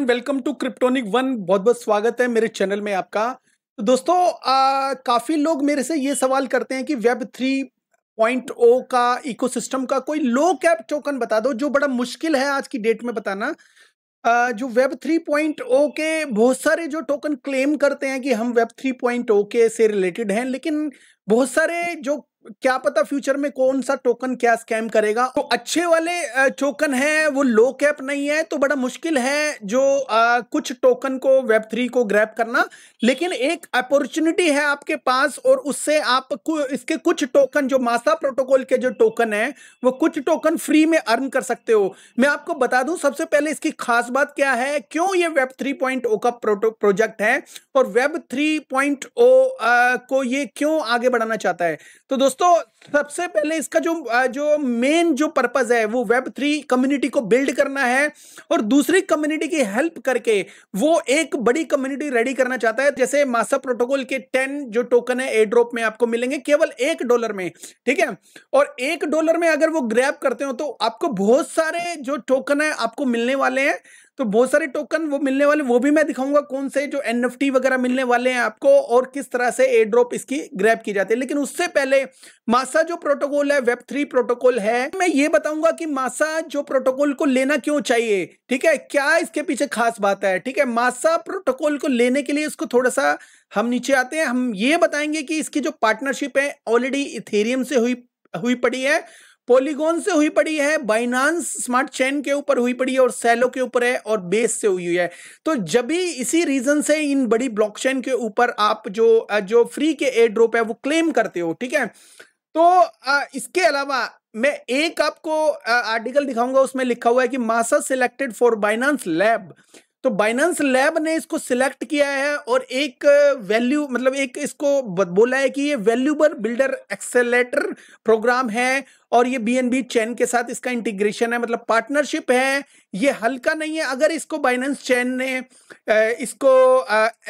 welcome to kryptonic one बहुत बहुत स्वागत है मेरे चैनल में आपका तो दोस्तों आ, काफी लोग मेरे से ये सवाल करते हैं कि वेब थ्री पॉइंट ओ का इकोसिस्टम का कोई लो कैप टोकन बता दो जो बड़ा मुश्किल है आज की डेट में बताना आ, जो वेब थ्री पॉइंट ओ के बहुत सारे जो टोकन क्लेम करते हैं कि हम वेब थ्री पॉइंट ओ के से रिलेटेड हैं लेकिन बहुत सारे जो क्या पता फ्यूचर में कौन सा टोकन क्या स्कैम करेगा तो अच्छे वाले टोकन है वो लो कैप नहीं है तो बड़ा मुश्किल है जो आ, कुछ टोकन को वेब थ्री को ग्रैप करना लेकिन एक अपॉर्चुनिटी है आपके पास और उससे आप इसके कुछ टोकन जो मासा प्रोटोकॉल के जो टोकन है वो कुछ टोकन फ्री में अर्न कर सकते हो मैं आपको बता दूं सबसे पहले इसकी खास बात क्या है क्यों ये वेब थ्री पॉइंट ओ का प्रोजेक्ट है और वेब थ्री पॉइंट ओ को ये क्यों आगे बढ़ाना चाहता है तो दोस्तों दोस्तों सबसे पहले इसका जो जो मेन जो पर्पज है वो वेब थ्री कम्युनिटी को बिल्ड करना है और दूसरी कम्युनिटी की हेल्प करके वो एक बड़ी कम्युनिटी रेडी करना चाहता है जैसे मासा प्रोटोकॉल के टेन जो टोकन है ए में आपको मिलेंगे केवल एक डॉलर में ठीक है और एक डॉलर में अगर वो ग्रैप करते हो तो आपको बहुत सारे जो टोकन है आपको मिलने वाले हैं तो बहुत सारे टोकन वो मिलने वाले वो भी मैं दिखाऊंगा कौन से जो एन वगैरह मिलने वाले हैं आपको और किस तरह से एयर ड्रॉप इसकी ग्रैप की जाती है लेकिन उससे पहले मासा जो प्रोटोकॉल है वेब थ्री प्रोटोकॉल है मैं ये बताऊंगा कि मासा जो प्रोटोकॉल को लेना क्यों चाहिए ठीक है क्या इसके पीछे खास बात है ठीक है मासा प्रोटोकॉल को लेने के लिए इसको थोड़ा सा हम नीचे आते हैं हम ये बताएंगे कि इसकी जो पार्टनरशिप है ऑलरेडी इथेरियम से हुई हुई पड़ी है पोलीगोन से हुई पड़ी है बाइनांस स्मार्ट चेन के ऊपर हुई पड़ी है और सेलो के ऊपर है और बेस से हुई है तो जब भी इसी रीजन से इन बड़ी ब्लॉकचेन के ऊपर आप जो जो फ्री के एयर ड्रॉप है वो क्लेम करते हो ठीक है तो इसके अलावा मैं एक आपको आर्टिकल दिखाऊंगा उसमें लिखा हुआ है कि Masa selected for Binance lab तो बाइनेंस लैब ने इसको सिलेक्ट किया है और एक वैल्यू मतलब एक इसको बोला है कि ये वैल्यूबल बिल्डर एक्सेलेटर प्रोग्राम है और ये बीएनबी चैन के साथ इसका इंटीग्रेशन है मतलब पार्टनरशिप है ये हल्का नहीं है अगर इसको बाइनेंस चैन ने इसको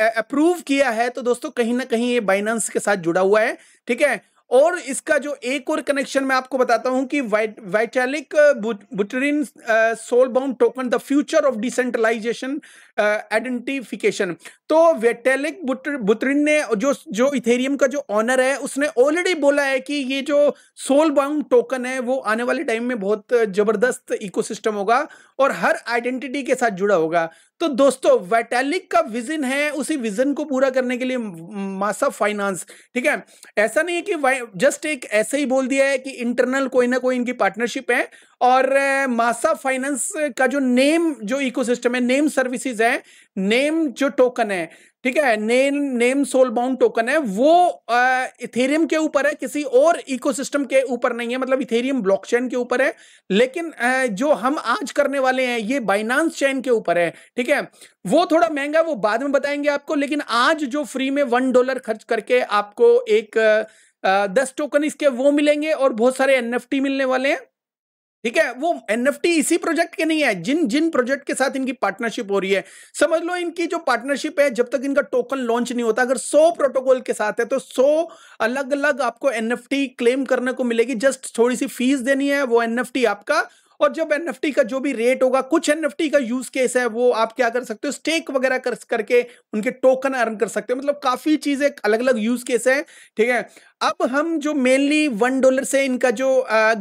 अप्रूव किया है तो दोस्तों कहीं ना कहीं ये बाइनेंस के साथ जुड़ा हुआ है ठीक है और इसका जो एक और कनेक्शन मैं आपको बताता हूं कि Vitalik Buterin soul bound token the future of decentralisation identification तो वेटेलिक बुटरिन ने जो जो इथेरियम का जो ऑनर है उसने ऑलरेडी बोला है कि ये जो सोल बाउंड टोकन है वो आने वाले टाइम में बहुत जबरदस्त इकोसिस्टम होगा और हर आइडेंटिटी के साथ जुड़ा होगा तो दोस्तों वैटेलिक का विजन है उसी विजन को पूरा करने के लिए मासा फाइनेंस ठीक है ऐसा नहीं है कि जस्ट एक ऐसे ही बोल दिया है कि इंटरनल कोई ना कोई इनकी पार्टनरशिप है और मासा फाइनेंस का जो नेम जो इकोसिस्टम है नेम सर्विसेज है नेम जो टोकन है ठीक है name name soul bound token है वो इथेरियम के ऊपर है किसी और इकोसिस्टम के ऊपर नहीं है मतलब इथेरियम ब्लॉकचेन के ऊपर है लेकिन आ, जो हम आज करने वाले हैं ये बाइनांस चेन के ऊपर है ठीक है वो थोड़ा महंगा है वो बाद में बताएंगे आपको लेकिन आज जो फ्री में वन डॉलर खर्च करके आपको एक आ, दस टोकन इसके वो मिलेंगे और बहुत सारे एन मिलने वाले हैं ठीक है वो एन इसी प्रोजेक्ट के नहीं है जिन जिन प्रोजेक्ट के साथ इनकी पार्टनरशिप हो रही है समझ लो इनकी जो पार्टनरशिप है जब तक इनका टोकन लॉन्च नहीं होता अगर 100 प्रोटोकॉल के साथ है तो 100 अलग अलग आपको एन क्लेम करने को मिलेगी जस्ट थोड़ी सी फीस देनी है वो एन आपका और जब एन का जो भी रेट होगा कुछ एन का यूज केस है वो आप क्या कर सकते हो स्टेक वगैरह कर करके उनके टोकन अर्न कर सकते हो मतलब काफी चीजें अलग अलग यूज केस है ठीक है अब हम जो मेनली वन डॉलर से इनका जो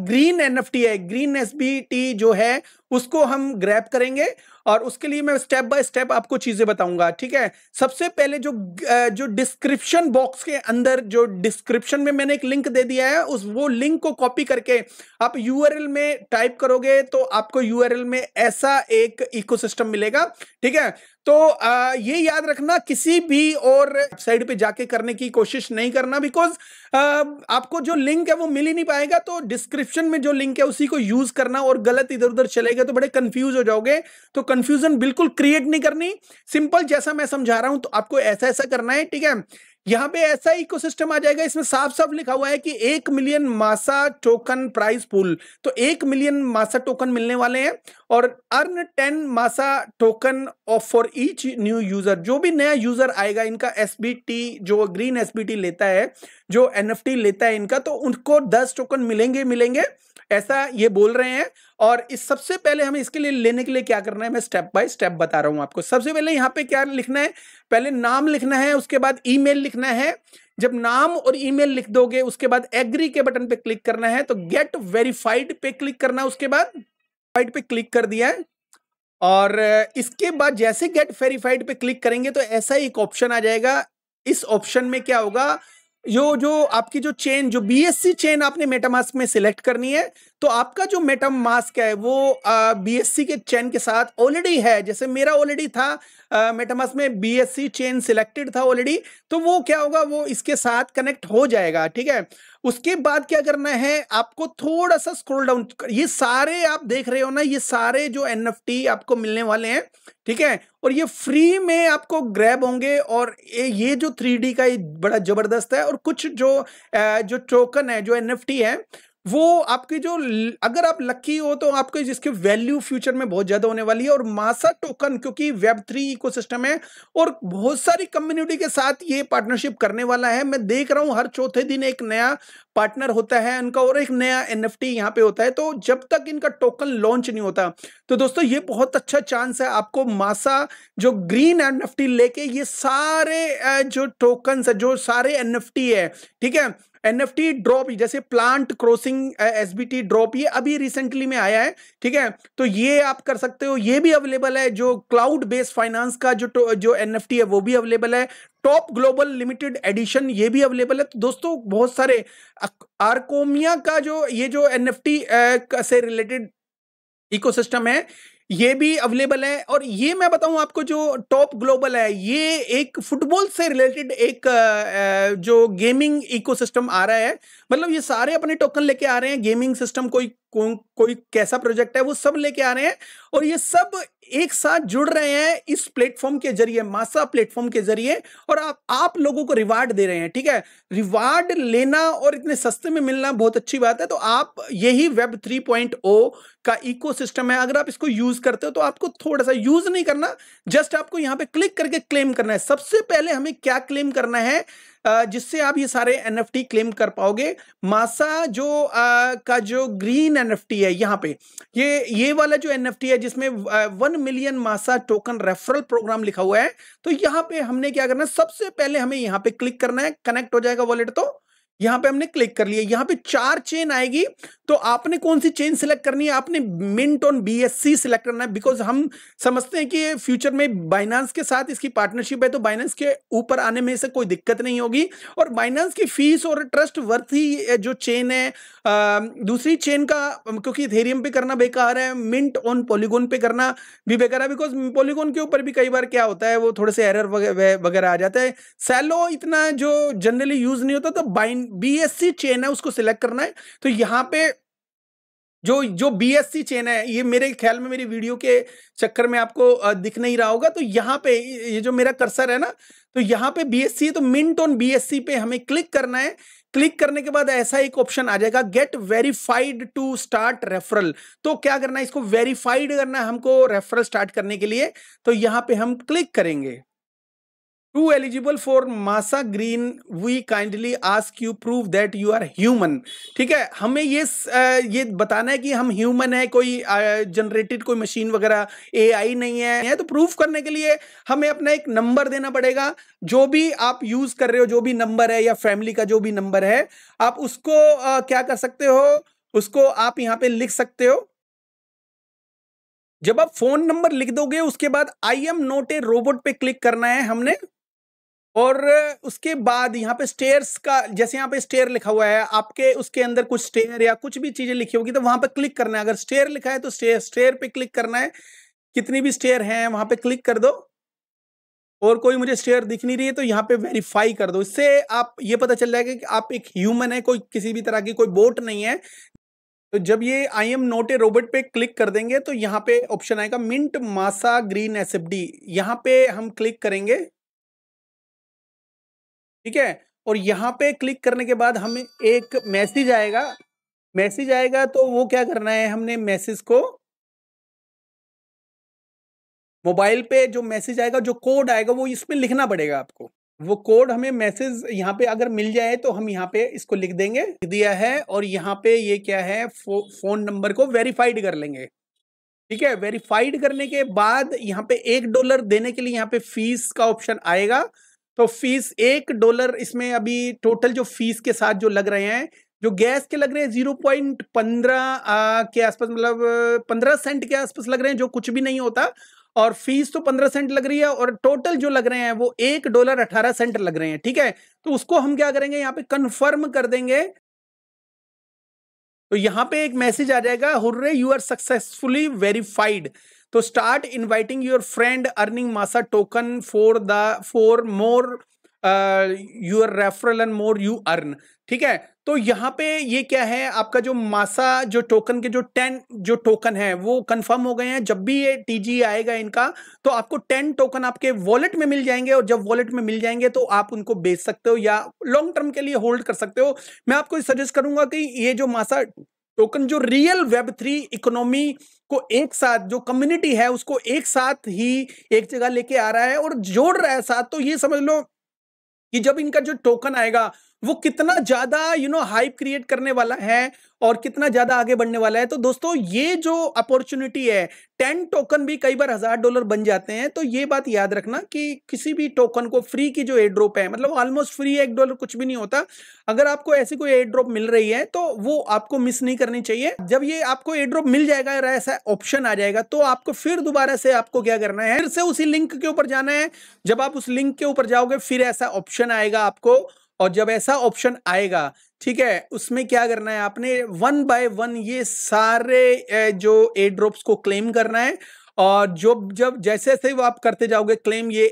ग्रीन एनएफटी है ग्रीन एसबीटी जो है उसको हम ग्रैप करेंगे और उसके लिए मैं स्टेप बाय स्टेप आपको चीजें बताऊंगा ठीक है सबसे पहले जो जो डिस्क्रिप्शन बॉक्स के अंदर जो डिस्क्रिप्शन में मैंने एक लिंक दे दिया है उस वो लिंक को कॉपी करके आप यूआरएल में टाइप करोगे तो आपको यूआरएल में ऐसा एक इकोसिस्टम मिलेगा ठीक है तो ये याद रखना किसी भी और साइड पे जाके करने की कोशिश नहीं करना बिकॉज आपको जो लिंक है वो मिल ही नहीं पाएगा तो डिस्क्रिप्शन में जो लिंक है उसी को यूज करना और गलत इधर उधर चलेगा तो बड़े कंफ्यूज हो जाओगे तो कंफ्यूजन बिल्कुल क्रिएट नहीं करनी सिंपल जैसा मैं समझा रहा हूं तो आपको ऐसा ऐसा करना है ठीक है यहाँ पे ऐसा इकोसिस्टम आ जाएगा इसमें साफ साफ लिखा हुआ है कि एक million Masa token price pool तो एक मिलियन मासा टोकन मिलने वाले हैं और earn ten Masa token of for each new user जो भी नया यूजर आएगा इनका एसबीटी जो ग्रीन एसबीटी लेता है जो एनएफटी लेता है इनका तो उनको दस टोकन मिलेंगे मिलेंगे ऐसा ये बोल रहे हैं और इस सबसे पहले हमें इसके लिए लेने के लिए क्या करना है मैं स्टेप बाय स्टेप बता रहा हूं आपको सबसे पहले यहां पे क्या लिखना है पहले नाम लिखना है उसके बाद ईमेल लिखना है जब नाम और ईमेल लिख दोगे उसके बाद एग्री के बटन पे क्लिक करना है तो गेट वेरीफाइड पे क्लिक करना उसके बाद वेरीफाइड पे क्लिक कर दिया है और इसके बाद जैसे गेट वेरीफाइड पे क्लिक करेंगे तो ऐसा एक ऑप्शन आ जाएगा इस ऑप्शन में क्या होगा जो जो आपकी जो चेन जो बीएससी चेन आपने मेटामास्क में सिलेक्ट करनी है तो आपका जो मेटामास्क है वो बीएससी के चेन के साथ ऑलरेडी है जैसे मेरा ऑलरेडी था मेटामास्क में बीएससी चेन सिलेक्टेड था ऑलरेडी तो वो क्या होगा वो इसके साथ कनेक्ट हो जाएगा ठीक है उसके बाद क्या करना है आपको थोड़ा सा स्क्रॉल डाउन ये सारे आप देख रहे हो ना ये सारे जो एन आपको मिलने वाले हैं ठीक है और ये फ्री में आपको ग्रैब होंगे और ये जो थ्री का ये बड़ा जबरदस्त है और कुछ जो जो टोकन है जो एन है वो आपके जो अगर आप लकी हो तो आपके जिसके वैल्यू फ्यूचर में बहुत ज्यादा होने वाली है और मासा टोकन क्योंकि वेब थ्री इकोसिस्टम है और बहुत सारी कम्युनिटी के साथ ये पार्टनरशिप करने वाला है मैं देख रहा हूं हर चौथे दिन एक नया पार्टनर होता है उनका और एक नया एन एफ टी यहाँ पे होता है तो जब तक इनका टोकन लॉन्च नहीं होता तो दोस्तों ये बहुत अच्छा चांस है आपको मासा जो ग्रीन एन एफ टी लेके ये सारे जो टोकन है जो सारे एन एफ टी है ठीक है एनएफटी ड्रॉप जैसे प्लांट क्रॉसिंग एसबीटी ड्रॉप ये अभी रिसेंटली में आया है ठीक है तो ये आप कर सकते हो ये भी अवेलेबल है जो क्लाउड बेस्ड फाइनेंस का जो एन जो एनएफटी है वो भी अवेलेबल है टॉप ग्लोबल लिमिटेड एडिशन ये भी अवेलेबल है तो दोस्तों बहुत सारे आर्कोमिया का जो ये जो टी से रिलेटेड इकोसिस्टम है ये भी अवेलेबल है और ये मैं बताऊं आपको जो टॉप ग्लोबल है ये एक फुटबॉल से रिलेटेड एक जो गेमिंग इकोसिस्टम आ रहा है मतलब ये सारे अपने टोकन लेके आ रहे हैं गेमिंग सिस्टम कोई को, कोई कैसा प्रोजेक्ट है वो सब लेके आ रहे हैं और ये सब एक साथ जुड़ रहे हैं इस प्लेटफॉर्म के जरिए मासा प्लेटफॉर्म के जरिए और आप आप लोगों को रिवार्ड दे रहे हैं ठीक है रिवार्ड लेना और इतने सस्ते में मिलना बहुत अच्छी बात है तो आप यही वेब 3.0 का इकोसिस्टम है अगर आप इसको यूज करते हो तो आपको थोड़ा सा यूज नहीं करना जस्ट आपको यहां पे क्लिक करके क्लेम करना है सबसे पहले हमें क्या क्लेम करना है जिससे आप ये सारे एन क्लेम कर पाओगे मासा जो आ, का जो ग्रीन एन है यहाँ पे ये ये वाला जो एन है जिसमें one million Masa token referral program लिखा हुआ है तो यहाँ पे हमने क्या करना है सबसे पहले हमें यहाँ पे क्लिक करना है कनेक्ट हो जाएगा वॉलेट तो यहां पे हमने क्लिक कर लिया यहां पे चार चेन आएगी तो आपने कौन सी चेन सिलेक्ट करनी है आपने मिंट ऑन बीएससी सिलेक्ट करना है बिकॉज हम समझते हैं कि फ्यूचर में बाइनांस के साथ इसकी पार्टनरशिप है तो बाइनांस के ऊपर आने में इसे कोई दिक्कत नहीं होगी और बाइनांस की फीस और ट्रस्ट वर्थ ही जो चेन है आ, दूसरी चेन का क्योंकि थेरियम पे करना बेकार है मिंट ऑन पॉलीगोन पे करना भी बेकार है बिकॉज पॉलीगोन के ऊपर भी कई बार क्या होता है वो थोड़े से एरर वगैरह आ जाता है सैलो इतना जो जनरली यूज नहीं होता तो बाइंड बीएससी चेन है उसको सिलेक्ट करना है तो यहाँ पे जो जो बीएससी चेन है ये मेरे ख्याल में मेरी वीडियो के चक्कर में आपको दिख नहीं रहा होगा तो यहाँ पे ये जो मेरा कर्सर है ना तो यहाँ पे बीएससी है तो मिंट ऑन बीएससी पे हमें क्लिक करना है क्लिक करने के बाद ऐसा एक ऑप्शन आ जाएगा get verified to start referral तो क्या करना है इसको वेरीफाइड करना है हमको रेफरल स्टार्ट करने के लिए तो यहाँ पे हम क्लिक करेंगे to eligible for Masa green we kindly ask you prove that you are human ठीक है हमें ये ये बताना है कि हम ह्यूमन है कोई जनरेटेड कोई मशीन वगैरह ए आई नहीं है तो प्रूफ करने के लिए हमें अपना एक नंबर देना पड़ेगा जो भी आप यूज कर रहे हो जो भी नंबर है या फैमिली का जो भी नंबर है आप उसको आ, क्या कर सकते हो उसको आप यहाँ पे लिख सकते हो जब आप फोन नंबर लिख दोगे उसके बाद I am not a robot पे क्लिक करना है हमने और उसके बाद यहाँ पे स्टेयर्स का जैसे यहाँ पे स्टेयर लिखा हुआ है आपके उसके अंदर कुछ स्टेयर या कुछ भी चीजें लिखी होगी तो वहां पे क्लिक करना है अगर स्टेयर लिखा है तो स्टेयर स्टेयर पे क्लिक करना है कितनी भी स्टेयर है वहां पे क्लिक कर दो और कोई मुझे स्टेयर दिख नहीं रही है तो यहाँ पे वेरीफाई कर दो इससे आप ये पता चल जाएगा कि आप एक ह्यूमन है कोई किसी भी तरह की कोई बोट नहीं है तो जब ये I am not a robot पे क्लिक कर देंगे तो यहाँ पे ऑप्शन आएगा मिंट मासा ग्रीन एस एफ डी यहाँ पे हम क्लिक करेंगे ठीक है और यहाँ पे क्लिक करने के बाद हमें एक मैसेज आएगा मैसेज आएगा तो वो क्या करना है हमने मैसेज को मोबाइल पे जो मैसेज आएगा जो कोड आएगा वो इसमें लिखना पड़ेगा आपको वो कोड हमें मैसेज यहाँ पे अगर मिल जाए तो हम यहाँ पे इसको लिख देंगे लिख दिया है और यहाँ पे ये क्या है फो, फोन नंबर को वेरीफाइड कर लेंगे ठीक है वेरीफाइड करने के बाद यहाँ पे एक डॉलर देने के लिए यहाँ पे फीस का ऑप्शन आएगा तो फीस एक डॉलर इसमें अभी टोटल जो फीस के साथ जो लग रहे हैं जो गैस के लग रहे हैं जीरो पॉइंट पंद्रह के आसपास मतलब पंद्रह सेंट के आसपास लग रहे हैं जो कुछ भी नहीं होता और फीस तो पंद्रह सेंट लग रही है और टोटल जो लग रहे हैं वो एक डॉलर अठारह सेंट लग रहे हैं ठीक है तो उसको हम क्या करेंगे यहाँ पे कन्फर्म कर देंगे तो यहाँ पे एक मैसेज आ जाएगा hurray you are successfully verified तो start inviting your friend earning Masa token for the for more your referral and more you earn ठीक है तो यहाँ पे ये क्या है आपका जो मासा जो टोकन के जो टेन जो टोकन है वो कंफर्म हो गए हैं जब भी ये टीजी आएगा इनका तो आपको टेन टोकन आपके वॉलेट में मिल जाएंगे और जब वॉलेट में मिल जाएंगे तो आप उनको बेच सकते हो या लॉन्ग टर्म के लिए होल्ड कर सकते हो मैं आपको सजेस्ट करूंगा कि ये जो मासा टोकन जो रियल वेब थ्री इकोनॉमी को एक साथ जो कम्युनिटी है उसको एक साथ ही एक जगह लेके आ रहा है और जोड़ रहा है साथ तो ये समझ लो कि जब इनका जो टोकन आएगा वो कितना ज्यादा यू नो हाइप क्रिएट करने वाला है और कितना ज्यादा आगे बढ़ने वाला है तो दोस्तों ये जो अपॉर्चुनिटी है टेन टोकन भी कई बार हजार डॉलर बन जाते हैं तो ये बात याद रखना कि किसी भी टोकन को फ्री की जो एड्रॉप है मतलब ऑलमोस्ट फ्री एक डॉलर कुछ भी नहीं होता अगर आपको ऐसी कोई एड्रॉप मिल रही है तो वो आपको मिस नहीं करनी चाहिए जब ये आपको एड्रॉप मिल जाएगा या ऐसा ऑप्शन आ जाएगा तो आपको फिर दोबारा से आपको क्या करना है फिर से उसी लिंक के ऊपर जाना है जब आप उस लिंक के ऊपर जाओगे फिर ऐसा ऑप्शन आएगा आपको और जब ऐसा ऑप्शन आएगा ठीक है उसमें क्या करना है आपने वन बाय वन ये सारे जो ए ड्रॉप्स को क्लेम करना है और जो जब जैसे जैसे वो आप करते जाओगे क्लेम ये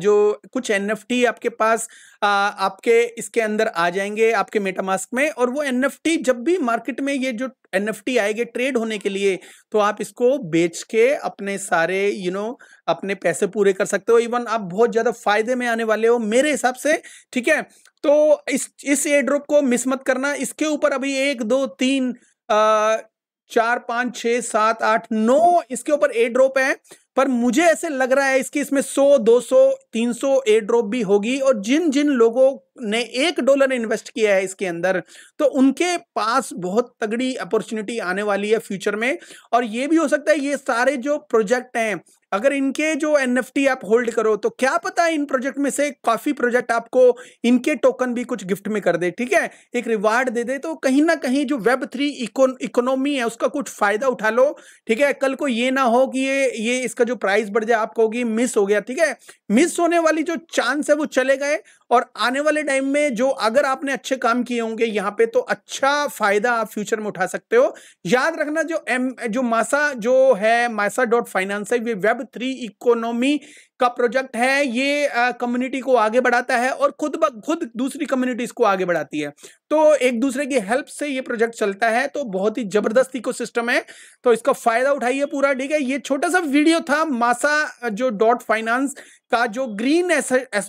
जो कुछ एन आपके पास आपके इसके अंदर आ जाएंगे आपके मेटामास्क में और वो एन जब भी मार्केट में ये जो एन आएगी ट्रेड होने के लिए तो आप इसको बेच के अपने सारे यू you नो know, अपने पैसे पूरे कर सकते हो इवन आप बहुत ज़्यादा फायदे में आने वाले हो मेरे हिसाब से ठीक है तो इस इस एड्रोप को मिस मत करना इसके ऊपर अभी एक दो तीन चार पांच छह सात आठ नौ इसके ऊपर ए ड्रॉप है पर मुझे ऐसे लग रहा है इसकी इसमें सौ दो सौ तीन सौ ए ड्रॉप भी होगी और जिन जिन लोगों ने एक डॉलर इन्वेस्ट किया है इसके अंदर तो उनके पास बहुत तगड़ी अपॉर्चुनिटी आने वाली है फ्यूचर में और ये भी हो सकता है ये सारे जो प्रोजेक्ट हैं अगर इनके जो एन आप होल्ड करो तो क्या पता है इन प्रोजेक्ट में से काफी प्रोजेक्ट आपको इनके टोकन भी कुछ गिफ्ट में कर दे ठीक है एक रिवार्ड दे दे तो कहीं ना कहीं जो वेब थ्री इकोनॉमी है उसका कुछ फायदा उठा लो ठीक है कल को ये ना हो कि ये ये इसका जो प्राइस बढ़ जाए आपको मिस हो गया ठीक है मिस होने वाली जो चांस है वो चले गए और आने वाले टाइम में जो अगर आपने अच्छे काम किए होंगे यहाँ पे तो अच्छा फायदा आप फ्यूचर में उठा सकते हो याद रखना जो एम जो मासा जो है मासा डॉट फाइनेंस है ये वेब थ्री इकोनॉमी का प्रोजेक्ट है ये कम्युनिटी को आगे बढ़ाता है और खुद ब खुद दूसरी कम्युनिटीज को आगे बढ़ाती है तो एक दूसरे की हेल्प से ये प्रोजेक्ट चलता है तो बहुत ही जबरदस्त इको सिस्टम है तो इसका फायदा उठाइए पूरा ठीक है ये छोटा सा वीडियो था मासा जो डॉट फाइनेंस का जो ग्रीन एस एस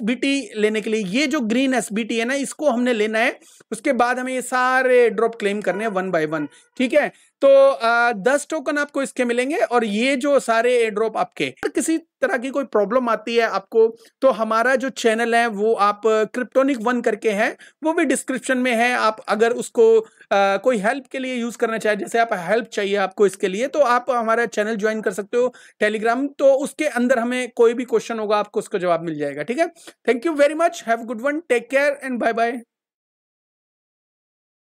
लेने के लिए ये जो ग्रीन एस है ना इसको हमने लेना है उसके बाद हमें ये सारे ड्रॉप क्लेम करने हैं वन बाय वन ठीक है तो आ, दस टोकन आपको इसके मिलेंगे और ये जो सारे एड्रॉप आपके किसी तरह की कोई प्रॉब्लम आती है आपको तो हमारा जो चैनल है वो आप क्रिप्टोनिक वन करके है वो भी डिस्क्रिप्शन में है आप अगर उसको आ, कोई हेल्प के लिए यूज़ करना चाहे जैसे आप हेल्प चाहिए आपको इसके लिए तो आप हमारा चैनल ज्वाइन कर सकते हो टेलीग्राम तो उसके अंदर हमें कोई भी क्वेश्चन होगा आपको उसका जवाब मिल जाएगा ठीक है thank you very much have good one take care and bye bye